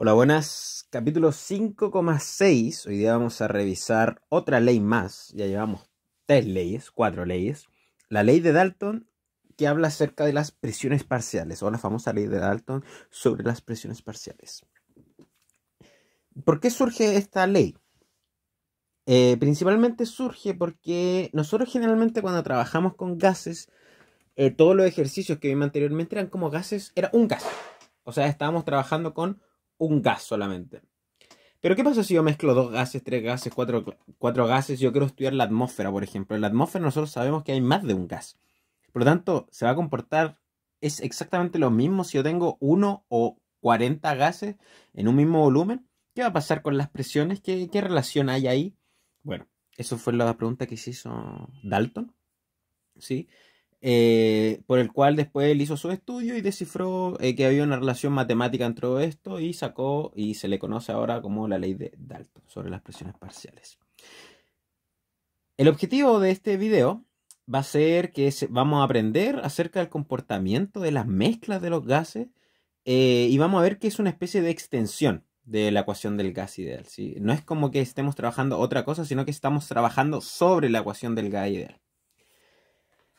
Hola, buenas. Capítulo 5,6. Hoy día vamos a revisar otra ley más. Ya llevamos tres leyes, cuatro leyes. La ley de Dalton que habla acerca de las presiones parciales, o la famosa ley de Dalton sobre las presiones parciales. ¿Por qué surge esta ley? Eh, principalmente surge porque nosotros generalmente cuando trabajamos con gases, eh, todos los ejercicios que vimos anteriormente eran como gases, era un gas. O sea, estábamos trabajando con un gas solamente. Pero ¿qué pasa si yo mezclo dos gases, tres gases, cuatro, gases? Yo quiero estudiar la atmósfera, por ejemplo. En la atmósfera nosotros sabemos que hay más de un gas. Por lo tanto, se va a comportar, es exactamente lo mismo si yo tengo uno o 40 gases en un mismo volumen. ¿Qué va a pasar con las presiones? ¿Qué, relación hay ahí? Bueno, eso fue la pregunta que se hizo Dalton. ¿Sí? Eh, por el cual después él hizo su estudio y descifró eh, que había una relación matemática entre todo esto y sacó y se le conoce ahora como la ley de Dalton sobre las presiones parciales. El objetivo de este video va a ser que vamos a aprender acerca del comportamiento de las mezclas de los gases eh, y vamos a ver que es una especie de extensión de la ecuación del gas ideal. ¿sí? No es como que estemos trabajando otra cosa, sino que estamos trabajando sobre la ecuación del gas ideal.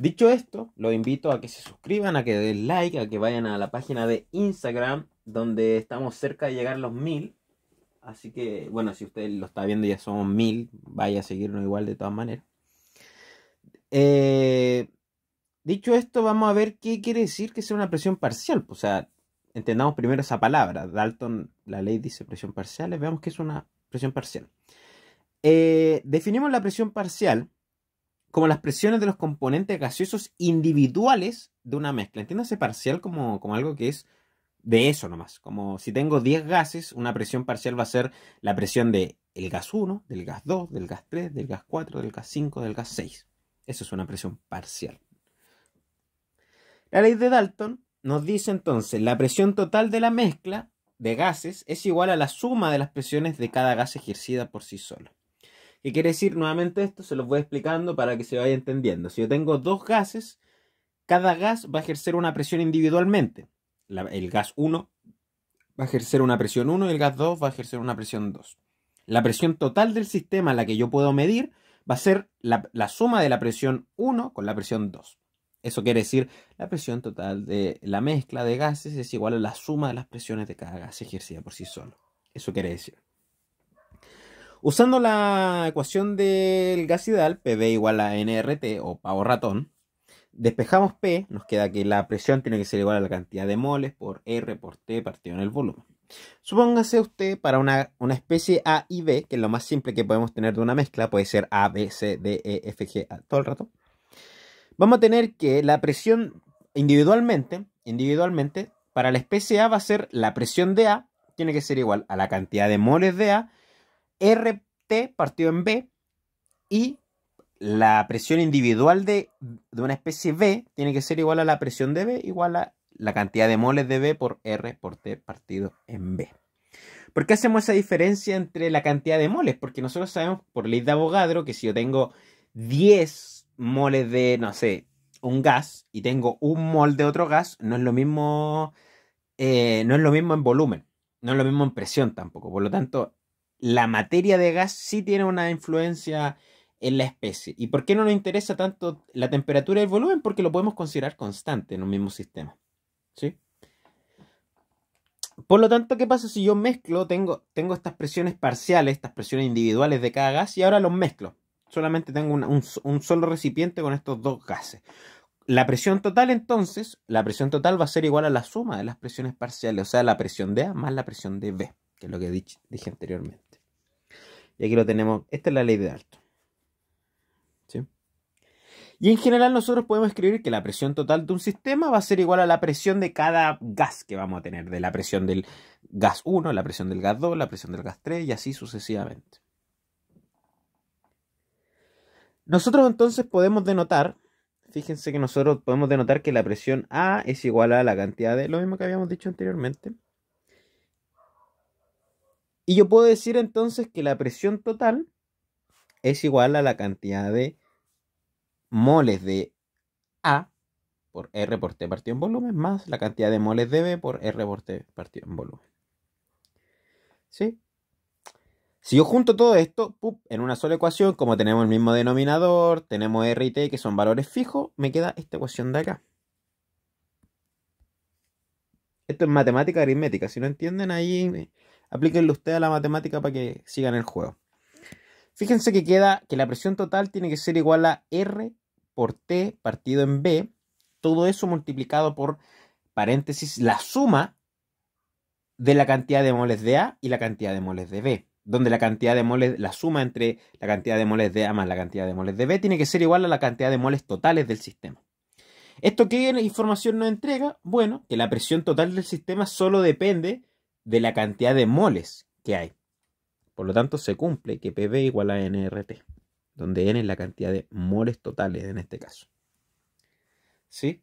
Dicho esto, los invito a que se suscriban, a que den like, a que vayan a la página de Instagram, donde estamos cerca de llegar a los mil. Así que, bueno, si usted lo está viendo ya somos mil, vaya a seguirnos igual de todas maneras. Eh, dicho esto, vamos a ver qué quiere decir que sea una presión parcial. O sea, entendamos primero esa palabra. Dalton, la ley dice presión parcial, veamos qué es una presión parcial. Eh, definimos la presión parcial como las presiones de los componentes gaseosos individuales de una mezcla. Entiéndase parcial como, como algo que es de eso nomás. Como si tengo 10 gases, una presión parcial va a ser la presión del el gas 1, del gas 2, del gas 3, del gas 4, del gas 5, del gas 6. Eso es una presión parcial. La ley de Dalton nos dice entonces, la presión total de la mezcla de gases es igual a la suma de las presiones de cada gas ejercida por sí solo. ¿Qué quiere decir nuevamente esto? Se los voy explicando para que se vaya entendiendo. Si yo tengo dos gases, cada gas va a ejercer una presión individualmente. el gas 1 va a ejercer una presión 1 y el gas 2 va a ejercer una presión 2. La presión total del sistema, la que yo puedo medir, va a ser la, la suma de la presión 1 con la presión 2. Eso quiere decir la presión total de la mezcla de gases es igual a la suma de las presiones de cada gas ejercida por sí solo. Eso quiere decir. Usando la ecuación del gas ideal, PV igual a NRT o pavo ratón, despejamos P, nos queda que la presión tiene que ser igual a la cantidad de moles por R por T partido en el volumen. Supóngase usted para una, una, especie A y B, que es lo más simple que podemos tener de una mezcla, puede ser A, B, C, D, E, F, G, A, todo el rato. Vamos a tener que la presión individualmente, individualmente, para la especie A va a ser la presión de A, tiene que ser igual a la cantidad de moles de A RT partido en B y la presión individual de, una especie B tiene que ser igual a la presión de B igual a la cantidad de moles de B por R por T partido en B. ¿Por qué hacemos esa diferencia entre la cantidad de moles? Porque nosotros sabemos por ley de Avogadro que si yo tengo 10 moles de, no sé, un gas y tengo un mol de otro gas, no es lo mismo, eh, no es lo mismo en volumen, no es lo mismo en presión tampoco. Por lo tanto, la materia de gas sí tiene una influencia en la especie. ¿Y por qué no nos interesa tanto la temperatura y el volumen? Porque lo podemos considerar constante en un mismo sistema. ¿Sí? Por lo tanto, ¿qué pasa si yo mezclo? Tengo, tengo estas presiones parciales, estas presiones individuales de cada gas y ahora los mezclo. Solamente tengo un, solo recipiente con estos dos gases. La presión total entonces, la presión total va a ser igual a la suma de las presiones parciales, o sea, la presión de A más la presión de B, que es lo que dije anteriormente. Y aquí lo tenemos. Esta es la ley de Dalton. Y en general nosotros podemos escribir que la presión total de un sistema va a ser igual a la presión de cada gas que vamos a tener, de la presión del gas 1, la presión del gas 2, la presión del gas 3 y así sucesivamente. Nosotros entonces podemos denotar, fíjense que nosotros podemos denotar que la presión A es igual a la cantidad de, lo mismo que habíamos dicho anteriormente, y yo puedo decir entonces que la presión total es igual a la cantidad de moles de A por R por T partido en volumen más la cantidad de moles de B por R por T partido en volumen. ¿Sí? Si yo junto todo esto en una sola ecuación, como tenemos el mismo denominador, tenemos R y T que son valores fijos, me queda esta ecuación de acá. Esto es matemática aritmética. Si no entienden ahí, aplíquenlo usted a la matemática para que sigan el juego. Fíjense que queda que la presión total tiene que ser igual a R por T partido en B, todo eso multiplicado por paréntesis la suma de la cantidad de moles de A y la cantidad de moles de B, donde la cantidad de moles, la suma entre la cantidad de moles de A más la cantidad de moles de B tiene que ser igual a la cantidad de moles totales del sistema. ¿Esto qué información nos entrega? Bueno, que la presión total del sistema solo depende de la cantidad de moles que hay. Por lo tanto, se cumple que Pb igual a NRT, donde N es la cantidad de moles totales en este caso. ¿Sí?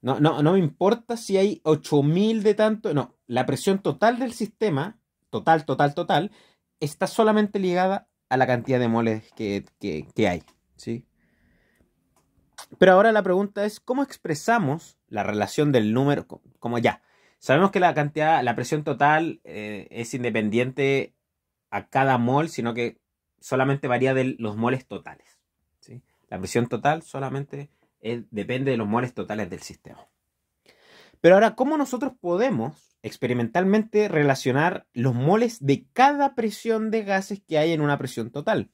No, no, me importa si hay 8000 de tanto, no, la presión total del sistema, total, total, total, está solamente ligada a la cantidad de moles que hay. ¿Sí? Pero ahora la pregunta es, ¿cómo expresamos la relación del número? Como ya, Sabemos que la cantidad, la presión total eh, es independiente a cada mol, sino que solamente varía de los moles totales. La presión total solamente depende de los moles totales del sistema. Pero ahora, ¿cómo nosotros podemos experimentalmente relacionar los moles de cada presión de gases que hay en una presión total?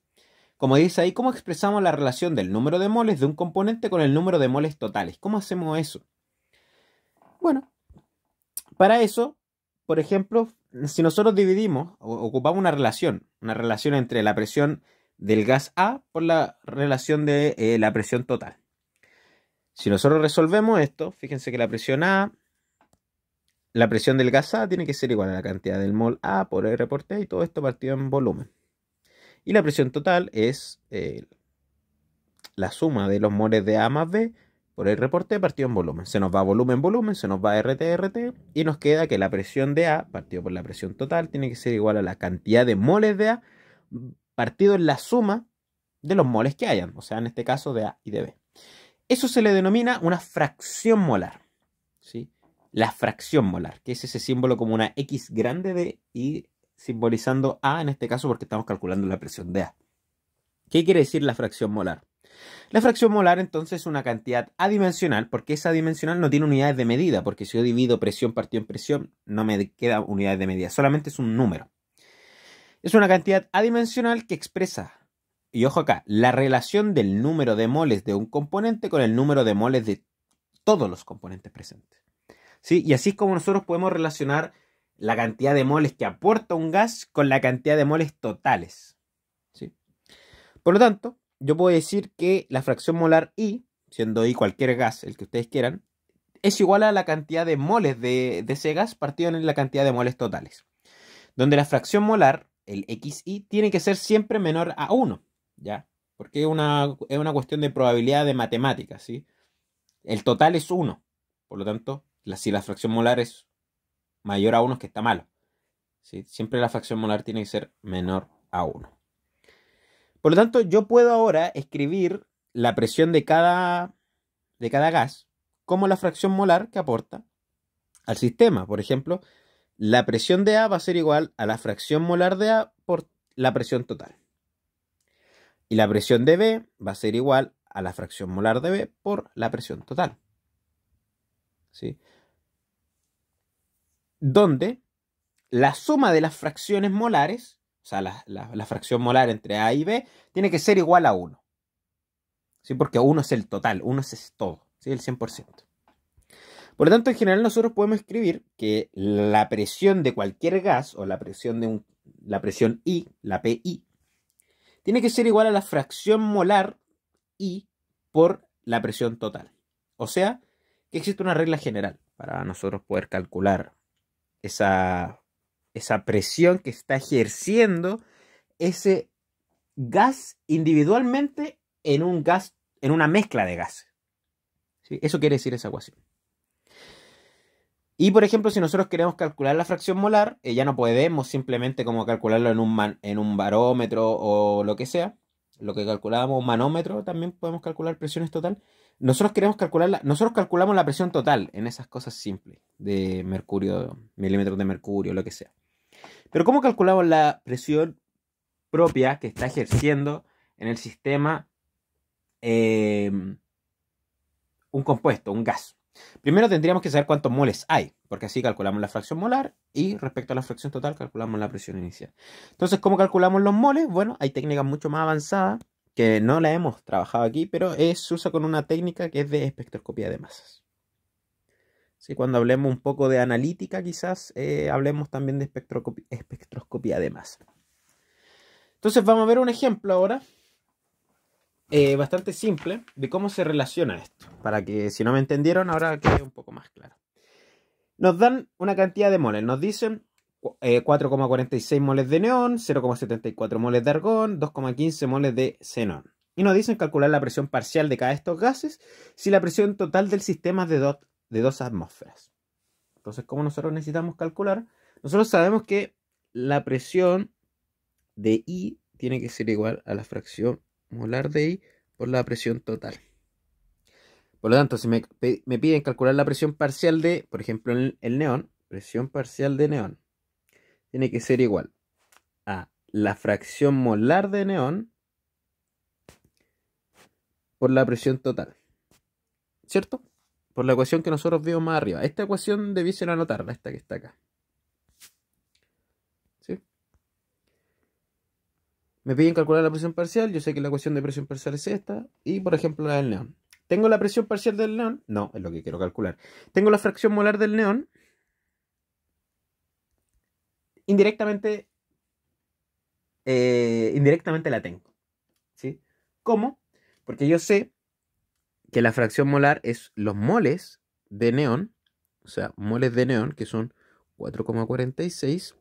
Como dice ahí, ¿cómo expresamos la relación del número de moles de un componente con el número de moles totales? ¿Cómo hacemos eso? Bueno, para eso, por ejemplo, si nosotros dividimos, ocupamos una relación, una relación entre la presión del gas A por la relación de eh, la presión total. Si nosotros resolvemos esto, fíjense que la presión A, la presión del gas A tiene que ser igual a la cantidad del mol A por R por T y todo esto partido en volumen. Y la presión total es eh, la suma de los moles de A más B por el reporte partido en volumen. Se nos va volumen, volumen, se nos va RT, RT, y nos queda que la presión de A, partido por la presión total, tiene que ser igual a la cantidad de moles de A, partido en la suma de los moles que hayan, o sea, en este caso de A y de B. Eso se le denomina una fracción molar, ¿sí? La fracción molar, que es ese símbolo como una X grande de y simbolizando A en este caso porque estamos calculando la presión de A. ¿Qué quiere decir la fracción molar? La fracción molar entonces es una cantidad adimensional, porque esa adimensional no tiene unidades de medida, porque si yo divido presión partido en presión, no me queda unidades de medida, solamente es un número. Es una cantidad adimensional que expresa, y ojo acá, la relación del número de moles de un componente con el número de moles de todos los componentes presentes. ¿Sí? Y así es como nosotros podemos relacionar la cantidad de moles que aporta un gas con la cantidad de moles totales. ¿Sí? Por lo tanto, yo puedo decir que la fracción molar I, siendo I cualquier gas, el que ustedes quieran, es igual a la cantidad de moles de, ese gas partido en la cantidad de moles totales. Donde la fracción molar, el XI, tiene que ser siempre menor a 1, ¿ya? Porque es una, es una cuestión de probabilidad de matemáticas, ¿sí? El total es 1, por lo tanto, si la fracción molar es mayor a 1 es que está malo. ¿sí? Siempre la fracción molar tiene que ser menor a 1. Por lo tanto, yo puedo ahora escribir la presión de cada, de cada gas como la fracción molar que aporta al sistema. Por ejemplo, la presión de A va a ser igual a la fracción molar de A por la presión total. Y la presión de B va a ser igual a la fracción molar de B por la presión total. ¿Sí? Donde la suma de las fracciones molares o sea, la, fracción molar entre A y B, tiene que ser igual a 1. ¿sí? Porque 1 es el total, 1 es todo, ¿sí? el 100%. Por lo tanto, en general nosotros podemos escribir que la presión de cualquier gas, o la presión de un, la presión I, la PI, tiene que ser igual a la fracción molar I por la presión total. O sea, que existe una regla general para nosotros poder calcular esa esa presión que está ejerciendo ese gas individualmente en un gas, en una mezcla de gases. Eso quiere decir esa ecuación. Y por ejemplo, si nosotros queremos calcular la fracción molar, eh, ya no podemos simplemente como calcularlo en un, en un barómetro o lo que sea. Lo que calculábamos, manómetro, también podemos calcular presiones total. Nosotros queremos calcularla, nosotros calculamos la presión total en esas cosas simples de mercurio, milímetros de mercurio, lo que sea. Pero ¿cómo calculamos la presión propia que está ejerciendo en el sistema em, un compuesto, un gas? Primero tendríamos que saber cuántos moles hay, porque así calculamos la fracción molar y respecto a la fracción total calculamos la presión inicial. Entonces, ¿cómo calculamos los moles? Bueno, hay técnicas mucho más avanzadas que no la hemos trabajado aquí, pero se usa con una técnica que es de espectroscopía de masas. Cuando hablemos un poco de analítica, quizás eh, hablemos también de espectroscopía, de masa. Entonces vamos a ver un ejemplo ahora, eh, bastante simple, de cómo se relaciona esto, para que si no me entendieron ahora quede un poco más claro. Nos dan una cantidad de moles, nos dicen 4,46 eh, moles de neón, 0,74 moles de argón, 2,15 moles de xenón. Y nos dicen calcular la presión parcial de cada de estos gases si la presión total del sistema es de, de dos atmósferas. Entonces, como nosotros necesitamos calcular, nosotros sabemos que la presión de I tiene que ser igual a la fracción molar de I por la presión total. Por lo tanto, si me, piden calcular la presión parcial de, por ejemplo, el neón, presión parcial de neón, tiene que ser igual a la fracción molar de neón por la presión total. ¿Cierto? por la ecuación que nosotros vimos más arriba. Esta ecuación ser anotarla, esta que está acá. ¿Sí? Me piden calcular la presión parcial, yo sé que la ecuación de presión parcial es esta, y por ejemplo la del neón. ¿Tengo la presión parcial del neón? No, es lo que quiero calcular. ¿Tengo la fracción molar del neón? Indirectamente, eh, indirectamente la tengo. ¿Sí? ¿Cómo? Porque yo sé que la fracción molar es los moles de neón, o sea, moles de neón, que son 4,46,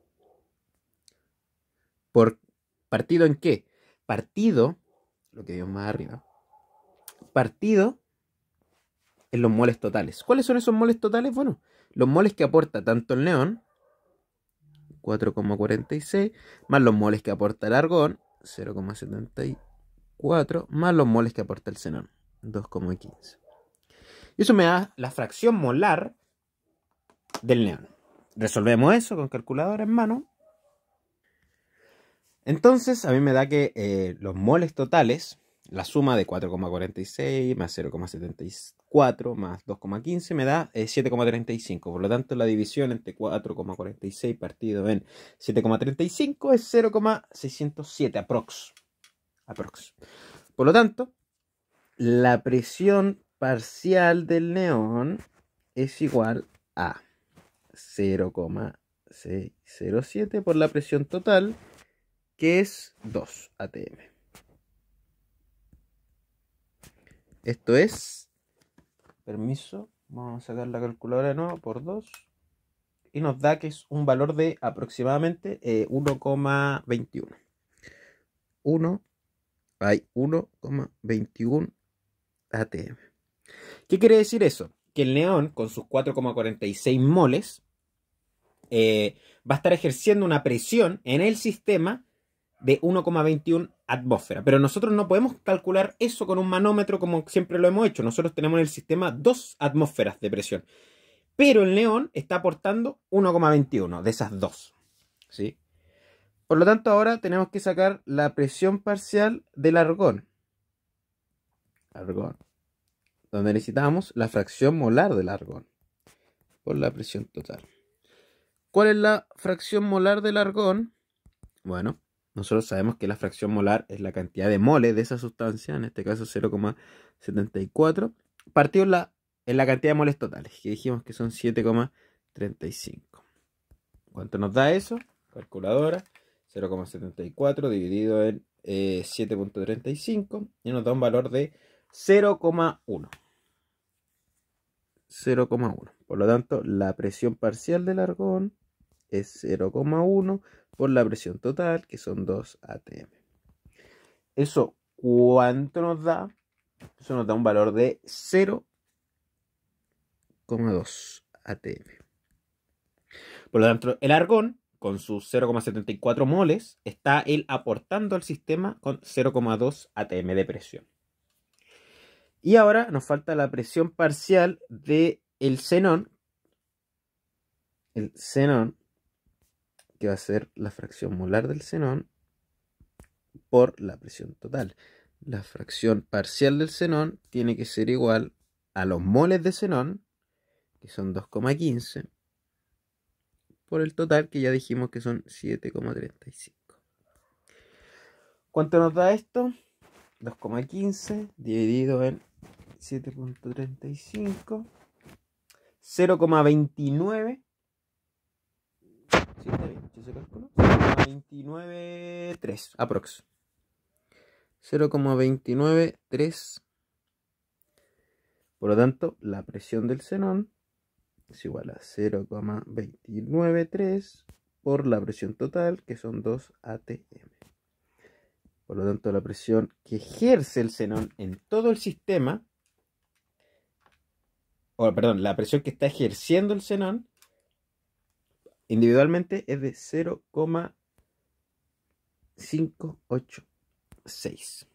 por partido en qué? Partido, lo que digo más arriba, partido en los moles totales. ¿Cuáles son esos moles totales? Bueno, los moles que aporta tanto el neón, 4,46, más los moles que aporta el argón, 0,74, más los moles que aporta el xenón. 2,15. Y eso me da la fracción molar del neón. Resolvemos eso con calculadora en mano. Entonces, a mí me da que eh, los moles totales, la suma de 4,46 más 0,74 más 2,15 me da 7,35. Eh, Por lo tanto, la división entre 4,46 partido en 7,35 es 0,607 aprox. aprox. Por lo tanto, la presión parcial del neón es igual a 0,607 por la presión total, que es 2 atm. Esto es, permiso, vamos a sacar la calculadora de nuevo por 2, y nos da que es un valor de aproximadamente eh, 1,21. 1, hay 1,21 ¿Qué quiere decir eso? Que el neón, con sus 4,46 moles, eh, va a estar ejerciendo una presión en el sistema de 1,21 atmósfera. Pero nosotros no podemos calcular eso con un manómetro como siempre lo hemos hecho. Nosotros tenemos en el sistema 2 atmósferas de presión. Pero el neón está aportando 1,21 de esas dos. ¿sí? Por lo tanto, ahora tenemos que sacar la presión parcial del argón argón, donde necesitamos la fracción molar del argón por la presión total. ¿Cuál es la fracción molar del argón? Bueno, nosotros sabemos que la fracción molar es la cantidad de moles de esa sustancia, en este caso 0,74, partido en la, en la cantidad de moles totales, que dijimos que son 7,35. ¿Cuánto nos da eso? Calculadora, 0,74 dividido en 7.35 eh, y nos da un valor de 0,1. 0,1. Por lo tanto, la presión parcial del argón es 0,1 por la presión total, que son 2 atm. ¿Eso cuánto nos da? Eso nos da un valor de 0,2 atm. Por lo tanto, el argón, con sus 0,74 moles, está él aportando al sistema con 0,2 atm de presión. Y ahora nos falta la presión parcial del el xenón. El xenón, que va a ser la fracción molar del xenón, por la presión total. La fracción parcial del xenón tiene que ser igual a los moles de xenón, que son 2,15, por el total que ya dijimos que son 7,35. ¿Cuánto nos da esto? 2,15 dividido en 7.35, 0,29. ¿Sí aprox. 0,293. Por lo tanto, la presión del xenón es igual a 0,293 por la presión total, que son 2 atm. Por lo tanto, la presión que ejerce el xenón en todo el sistema perdón, la presión que está ejerciendo el xenón individualmente es de 0,586.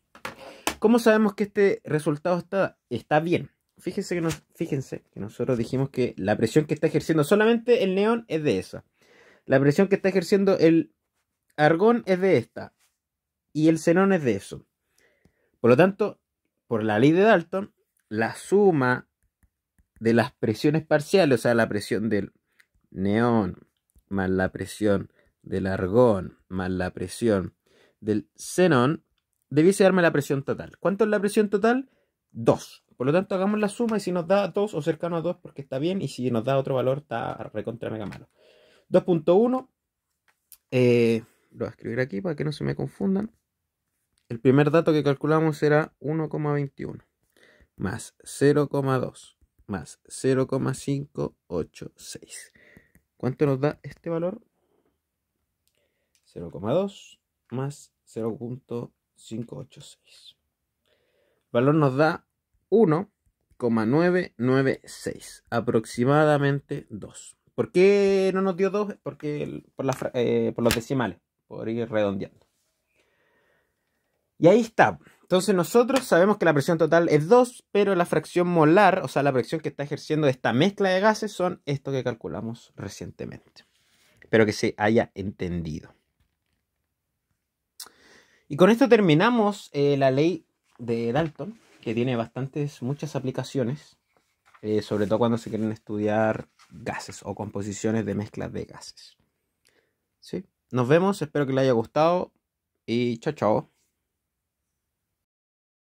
¿Cómo sabemos que este resultado está, está bien? Fíjense que, nos, fíjense que nosotros dijimos que la presión que está ejerciendo solamente el neón es de esa. La presión que está ejerciendo el argón es de esta. Y el xenón es de eso. Por lo tanto, por la ley de Dalton, la suma de las presiones parciales, o sea, la presión del neón, más la presión del argón, más la presión del xenón, debiese darme la presión total. ¿Cuánto es la presión total? 2. Por lo tanto, hagamos la suma y si nos da 2 o cercano a 2 porque está bien y si nos da otro valor está recontra mega malo. 2.1, eh, lo voy a escribir aquí para que no se me confundan. El primer dato que calculamos era 1,21 más 0,2 más 0,586. ¿Cuánto nos da este valor? 0,2 más 0.586. Valor nos da 1,996, aproximadamente 2. ¿Por qué no nos dio 2? Porque por, eh, por los decimales, por ir redondeando. Y ahí está. Entonces nosotros sabemos que la presión total es 2, pero la fracción molar, o sea, la presión que está ejerciendo esta mezcla de gases son esto que calculamos recientemente. Espero que se haya entendido. Y con esto terminamos eh, la ley de Dalton, que tiene bastantes, muchas aplicaciones, eh, sobre todo cuando se quieren estudiar gases o composiciones de mezclas de gases. ¿Sí? Nos vemos, espero que les haya gustado y chao chao.